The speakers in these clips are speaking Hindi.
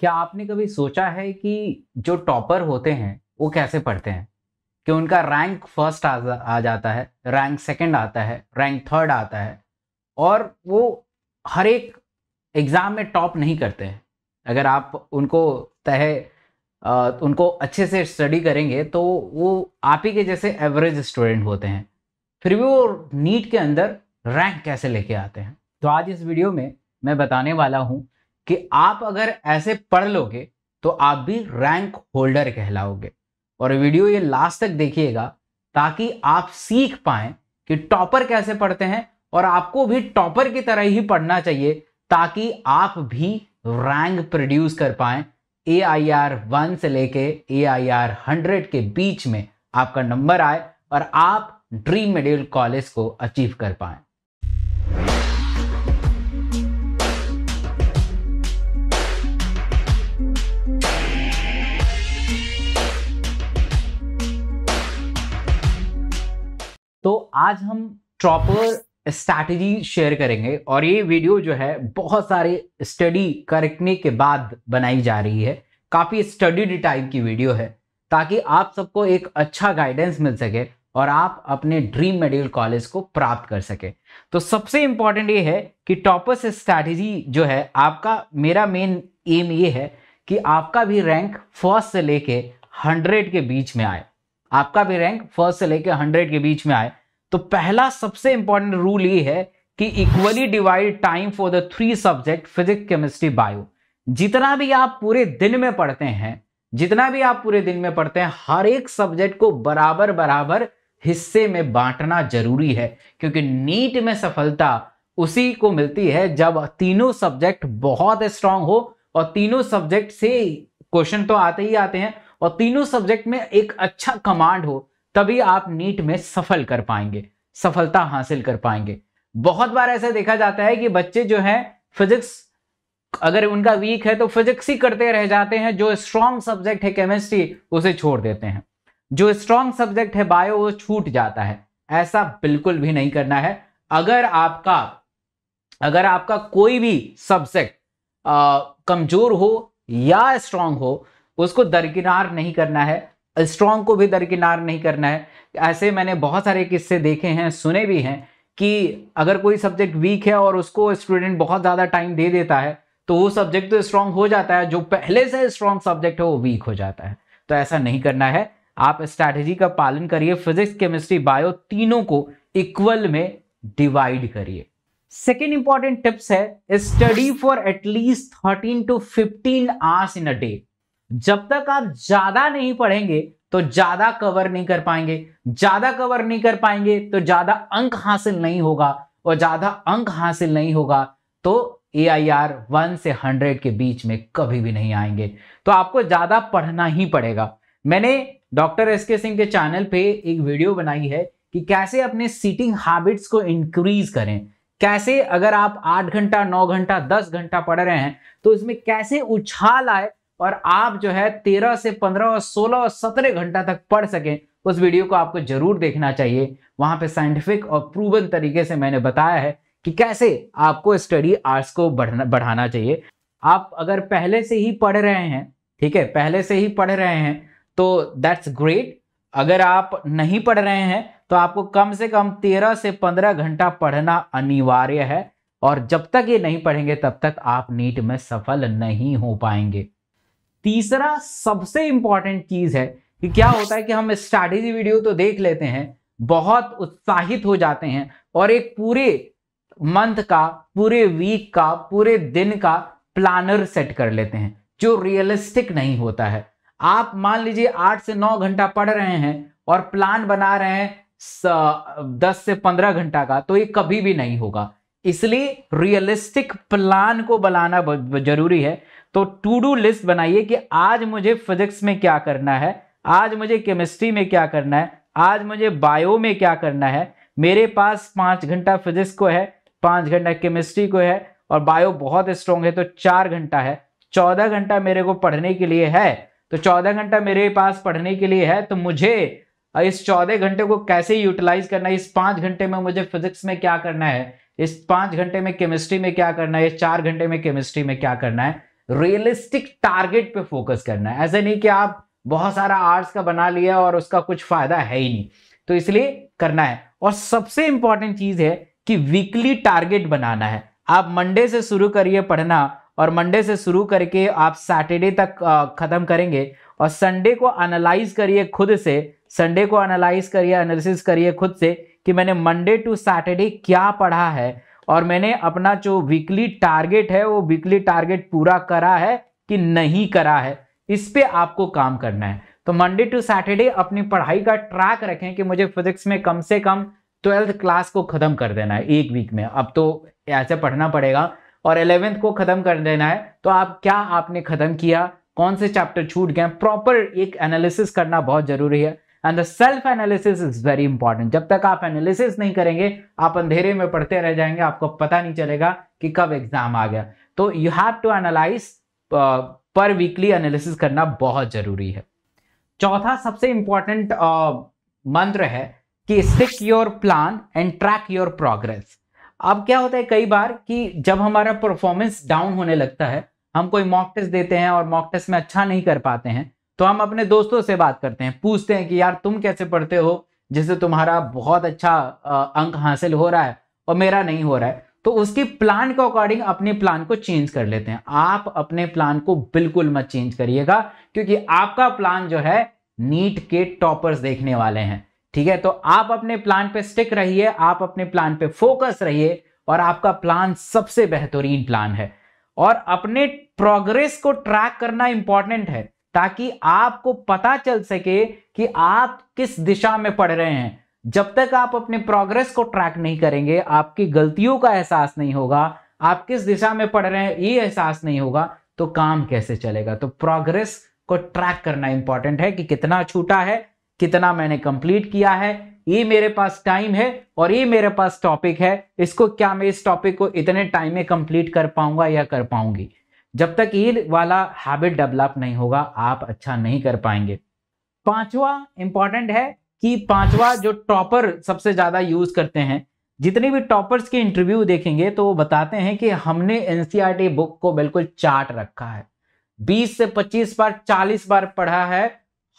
क्या आपने कभी सोचा है कि जो टॉपर होते हैं वो कैसे पढ़ते हैं कि उनका रैंक फर्स्ट आ, आ जाता है रैंक सेकंड आता है रैंक थर्ड आता है और वो हर एक एग्ज़ाम में टॉप नहीं करते हैं अगर आप उनको तह उनको अच्छे से स्टडी करेंगे तो वो आप ही के जैसे एवरेज स्टूडेंट होते हैं फिर भी वो नीट के अंदर रैंक कैसे लेके आते हैं तो आज इस वीडियो में मैं बताने वाला हूँ कि आप अगर ऐसे पढ़ लोगे तो आप भी रैंक होल्डर कहलाओगे और वीडियो ये लास्ट तक देखिएगा ताकि आप सीख पाए कि टॉपर कैसे पढ़ते हैं और आपको भी टॉपर की तरह ही पढ़ना चाहिए ताकि आप भी रैंक प्रोड्यूस कर पाए ए आई आर वन से लेके ए आई आर हंड्रेड के बीच में आपका नंबर आए और आप ड्रीम मेडिकल कॉलेज को अचीव कर पाएं आज हम प्रॉपर स्ट्रैटेजी शेयर करेंगे और ये वीडियो जो है बहुत सारे स्टडी करने के बाद बनाई जा रही है काफ़ी स्टडीड टाइप की वीडियो है ताकि आप सबको एक अच्छा गाइडेंस मिल सके और आप अपने ड्रीम मेडिकल कॉलेज को प्राप्त कर सके तो सबसे इंपॉर्टेंट ये है कि टॉपर्स स्ट्रैटेजी जो है आपका मेरा मेन एम ये है कि आपका भी रैंक फर्स्ट से लेके हंड्रेड के बीच में आए आपका भी रैंक फर्स्ट से लेके हंड्रेड के बीच में आए तो पहला सबसे इंपॉर्टेंट रूल ये है कि equally divide time for the three subject physics chemistry bio जितना भी आप पूरे दिन में पढ़ते हैं जितना भी आप पूरे दिन में पढ़ते हैं हर एक सब्जेक्ट को बराबर बराबर हिस्से में बांटना जरूरी है क्योंकि नीट में सफलता उसी को मिलती है जब तीनों सब्जेक्ट बहुत स्ट्रांग हो और तीनों सब्जेक्ट से क्वेश्चन तो आते ही आते हैं और तीनों सब्जेक्ट में एक अच्छा कमांड हो तभी आप नीट में सफल कर पाएंगे सफलता हासिल कर पाएंगे बहुत बार ऐसा देखा जाता है कि बच्चे जो है फिजिक्स अगर उनका वीक है तो फिजिक्स ही करते रह जाते हैं जो स्ट्रॉन्ग सब्जेक्ट है केमिस्ट्री उसे छोड़ देते हैं जो स्ट्रॉन्ग सब्जेक्ट है बायो वो छूट जाता है ऐसा बिल्कुल भी नहीं करना है अगर आपका अगर आपका कोई भी सब्जेक्ट कमजोर हो या स्ट्रांग हो उसको दरकिनार नहीं करना है स्ट्रॉन्ग को भी दरकिनार नहीं करना है ऐसे मैंने बहुत सारे किस्से देखे हैं सुने भी हैं कि अगर कोई सब्जेक्ट वीक है और उसको स्टूडेंट बहुत ज़्यादा टाइम दे देता है तो वो सब्जेक्ट तो स्ट्रांग हो जाता है जो पहले से स्ट्रांग सब्जेक्ट है वो वीक हो जाता है तो ऐसा नहीं करना है आप स्ट्रैटेजी का पालन करिए फिजिक्स केमिस्ट्री बायो तीनों को इक्वल में डिवाइड करिए सेकेंड इंपॉर्टेंट टिप्स है study for at least thirteen to fifteen hours in a day जब तक आप ज्यादा नहीं पढ़ेंगे तो ज्यादा कवर नहीं कर पाएंगे ज्यादा कवर नहीं कर पाएंगे तो ज्यादा अंक हासिल नहीं होगा और ज्यादा अंक हासिल नहीं होगा तो ए आई आर वन से हंड्रेड के बीच में कभी भी नहीं आएंगे तो आपको ज्यादा पढ़ना ही पड़ेगा मैंने डॉक्टर एस के सिंह के चैनल पे एक वीडियो बनाई है कि कैसे अपने सीटिंग हैबिट्स को इंक्रीज करें कैसे अगर आप आठ घंटा नौ घंटा दस घंटा पढ़ रहे हैं तो इसमें कैसे उछाल आए और आप जो है तेरह से पंद्रह और सोलह और सत्रह घंटा तक पढ़ सकें उस वीडियो को आपको जरूर देखना चाहिए वहां पे साइंटिफिक और प्रूवन तरीके से मैंने बताया है कि कैसे आपको स्टडी आर्ट्स को बढ़ना बढ़ाना चाहिए आप अगर पहले से ही पढ़ रहे हैं ठीक है पहले से ही पढ़ रहे हैं तो दैट्स ग्रेट अगर आप नहीं पढ़ रहे हैं तो आपको कम से कम तेरह से पंद्रह घंटा पढ़ना अनिवार्य है और जब तक ये नहीं पढ़ेंगे तब तक आप नीट में सफल नहीं हो पाएंगे तीसरा सबसे इंपॉर्टेंट चीज है कि क्या होता है कि हम स्ट्रैटेजी वीडियो तो देख लेते हैं बहुत उत्साहित हो जाते हैं और एक पूरे मंथ का पूरे वीक का पूरे दिन का प्लानर सेट कर लेते हैं जो रियलिस्टिक नहीं होता है आप मान लीजिए आठ से नौ घंटा पढ़ रहे हैं और प्लान बना रहे हैं दस से पंद्रह घंटा का तो ये कभी भी नहीं होगा इसलिए रियलिस्टिक प्लान को बनाना जरूरी है तो टू डू लिस्ट बनाइए कि आज मुझे फिजिक्स में क्या करना है आज मुझे केमिस्ट्री में क्या करना है आज मुझे बायो में क्या करना है मेरे पास पांच घंटा फिजिक्स को है पांच घंटा केमिस्ट्री को है और बायो बहुत स्ट्रॉन्ग है तो चार घंटा है चौदह घंटा मेरे को पढ़ने के लिए है तो चौदह घंटा मेरे पास पढ़ने के लिए है तो मुझे इस चौदह घंटे को कैसे यूटिलाइज करना है इस पांच घंटे में मुझे फिजिक्स में क्या करना है इस पांच घंटे में केमिस्ट्री में क्या करना है इस चार घंटे में केमिस्ट्री में क्या करना है रियलिस्टिक टारगेट पे फोकस करना है ऐसे नहीं कि आप बहुत सारा आर्ट्स का बना लिया और उसका कुछ फायदा है ही नहीं तो इसलिए करना है और सबसे इंपॉर्टेंट चीज है कि वीकली टारगेट बनाना है आप मंडे से शुरू करिए पढ़ना और मंडे से शुरू करके आप सैटरडे तक ख़त्म करेंगे और संडे को एनालाइज करिए खुद से संडे को एनालाइज करिए एनालिसिस करिए खुद से कि मैंने मंडे टू सैटरडे क्या पढ़ा है और मैंने अपना जो वीकली टारगेट है वो वीकली टारगेट पूरा करा है कि नहीं करा है इस पर आपको काम करना है तो मंडे टू सैटरडे अपनी पढ़ाई का ट्रैक रखें कि मुझे फिजिक्स में कम से कम ट्वेल्थ क्लास को ख़त्म कर देना है एक वीक में अब तो ऐसे पढ़ना पड़ेगा और एलेवेंथ को ख़त्म कर देना है तो आप क्या आपने ख़त्म किया कौन से चैप्टर छूट गए प्रॉपर एक एनालिसिस करना बहुत ज़रूरी है and the self analysis is very important जब तक आप एनालिसिस नहीं करेंगे आप अंधेरे में पढ़ते रह जाएंगे आपको पता नहीं चलेगा कि कब एग्जाम आ गया तो यू हैव टू एनालाइज पर वीकली एनालिसिस करना बहुत जरूरी है चौथा सबसे इंपॉर्टेंट uh, मंत्र है कि stick your plan and track your progress अब क्या होता है कई बार कि जब हमारा परफॉर्मेंस डाउन होने लगता है हम कोई मॉक टेस्ट देते हैं और मॉक टेस्ट में अच्छा नहीं कर पाते हैं तो हम अपने दोस्तों से बात करते हैं पूछते हैं कि यार तुम कैसे पढ़ते हो जिससे तुम्हारा बहुत अच्छा अंक हासिल हो रहा है और मेरा नहीं हो रहा है तो उसकी प्लान के अकॉर्डिंग अपने प्लान को चेंज कर लेते हैं आप अपने प्लान को बिल्कुल मत चेंज करिएगा क्योंकि आपका प्लान जो है नीट के टॉपर्स देखने वाले हैं ठीक है तो आप अपने प्लान पे स्टिक रहिए आप अपने प्लान पे फोकस रहिए और आपका प्लान सबसे बेहतरीन प्लान है और अपने प्रोग्रेस को ट्रैक करना इंपॉर्टेंट है ताकि आपको पता चल सके कि आप किस दिशा में पढ़ रहे हैं जब तक आप अपने प्रोग्रेस को ट्रैक नहीं करेंगे आपकी गलतियों का एहसास नहीं होगा आप किस दिशा में पढ़ रहे हैं ये एहसास नहीं होगा तो काम कैसे चलेगा तो प्रोग्रेस को ट्रैक करना इंपॉर्टेंट है कि कितना छूटा है कितना मैंने कंप्लीट किया है ये मेरे पास टाइम है और ये मेरे पास टॉपिक है इसको क्या मैं इस टॉपिक को इतने टाइम में कंप्लीट कर पाऊंगा या कर पाऊंगी जब तक ईद वाला हैबिट डेवलप नहीं होगा आप अच्छा नहीं कर पाएंगे पांचवा इंपॉर्टेंट है कि पांचवा जो टॉपर सबसे ज्यादा यूज करते हैं जितने भी टॉपर्स के इंटरव्यू देखेंगे तो वो बताते हैं कि हमने एनसीईआरटी बुक e को बिल्कुल चार्ट रखा है 20 से 25 बार 40 बार पढ़ा है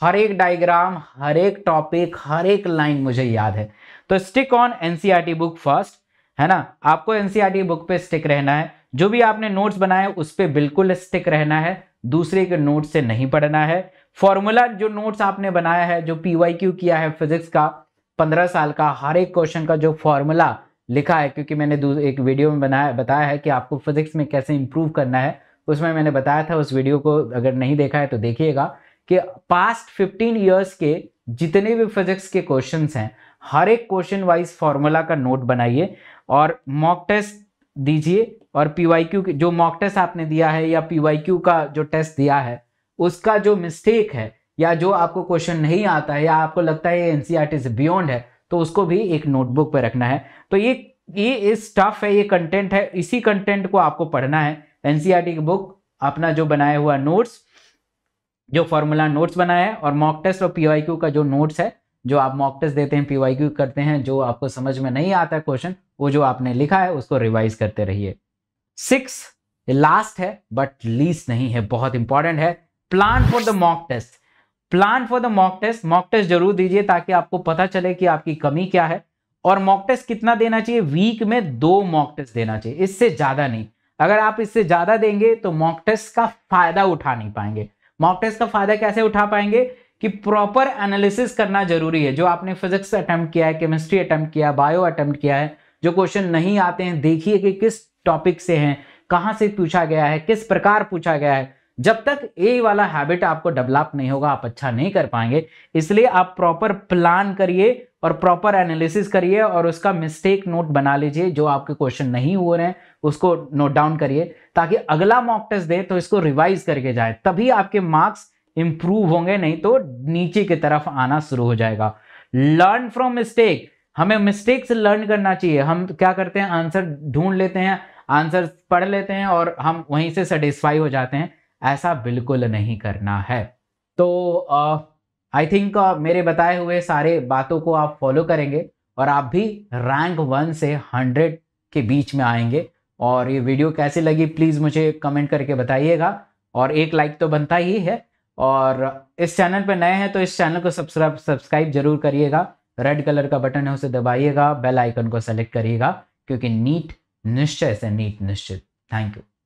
हर एक डायग्राम हर एक टॉपिक हर एक लाइन मुझे याद है तो stick on NCERT book first है ना आपको एनसीआरटी बुक e पे स्टिक रहना है जो भी आपने नोट्स बनाए उस पर बिल्कुल स्टिक रहना है दूसरे के नोट से नहीं पढ़ना है फॉर्मूला जो नोट्स आपने बनाया है जो पी किया है फिजिक्स का पंद्रह साल का हर एक क्वेश्चन का जो फॉर्मूला लिखा है क्योंकि मैंने एक वीडियो में बनाया बताया है कि आपको फिजिक्स में कैसे इंप्रूव करना है उसमें मैंने बताया था उस वीडियो को अगर नहीं देखा है तो देखिएगा कि पास्ट फिफ्टीन ईयर्स के जितने भी फिजिक्स के क्वेश्चन हैं हर एक क्वेश्चन वाइज फॉर्मूला का नोट बनाइए और मॉक टेस्ट दीजिए और पी वाई क्यू जो मॉक टेस्ट आपने दिया है या पी वाई क्यू का जो टेस्ट दिया है उसका जो मिस्टेक है या जो आपको क्वेश्चन नहीं आता है या आपको लगता है एनसीईआरटी से बियॉन्ड है तो उसको भी एक नोटबुक पर रखना है तो ये ये इस स्टफ है ये कंटेंट है इसी कंटेंट को आपको पढ़ना है एनसीईआरटी e की बुक अपना जो बनाया हुआ नोट्स जो फॉर्मूला नोट्स बनाया है और मॉक टेस्ट और पीवाईक्यू का जो नोट्स है जो आप मॉक टेस्ट देते हैं पी करते हैं जो आपको समझ में नहीं आता क्वेश्चन वो जो आपने लिखा है उसको रिवाइज करते रहिए सिक्स लास्ट है बट लीस्ट नहीं है बहुत इंपॉर्टेंट है plan for the mock test plan for the mock test mock test जरूर दीजिए ताकि आपको पता चले कि आपकी कमी क्या है और मॉक टेस्ट कितना देना चाहिए वीक में दो मॉक टेस्ट देना चाहिए इससे ज्यादा नहीं अगर आप इससे ज्यादा देंगे तो मॉक टेस्ट का फायदा उठा नहीं पाएंगे मॉक टेस्ट का फायदा कैसे उठा पाएंगे कि प्रॉपर एनालिसिस करना जरूरी है जो आपने फिजिक्स अटैम्प्ट किया है केमिस्ट्री अटैम्प्ट किया बायो अटैम्प्ट किया है जो क्वेश्चन नहीं आते हैं देखिए कि किस टॉपिक से हैं कहाँ से पूछा गया है किस प्रकार पूछा गया है जब तक ए वाला हैबिट आपको डेवलप नहीं होगा आप अच्छा नहीं कर पाएंगे इसलिए आप प्रॉपर प्लान करिए और प्रॉपर एनालिसिस करिए और उसका मिस्टेक नोट बना लीजिए जो आपके क्वेश्चन नहीं हो रहे हैं उसको नोट डाउन करिए ताकि अगला मॉक टेस्ट दे तो इसको रिवाइज करके जाए तभी आपके मार्क्स इम्प्रूव होंगे नहीं तो नीचे की तरफ आना शुरू हो जाएगा लर्न फ्रॉम मिस्टेक हमें मिस्टेक से लर्न करना चाहिए हम क्या करते हैं आंसर ढूंढ लेते हैं आंसर पढ़ लेते हैं और हम वहीं से सेटिस्फाई हो जाते हैं ऐसा बिल्कुल नहीं करना है तो आई uh, थिंक uh, मेरे बताए हुए सारे बातों को आप फॉलो करेंगे और आप भी रैंक वन से हंड्रेड के बीच में आएंगे और ये वीडियो कैसी लगी प्लीज़ मुझे कमेंट करके बताइएगा और एक लाइक तो बनता ही है और इस चैनल पर नए हैं तो इस चैनल को सब्सक्राइब सब्सक्राइब जरूर करिएगा रेड कलर का बटन है उसे दबाइएगा बेल आइकन को सेलेक्ट करिएगा क्योंकि नीट निश्चय से नीट निश्चित थैंक यू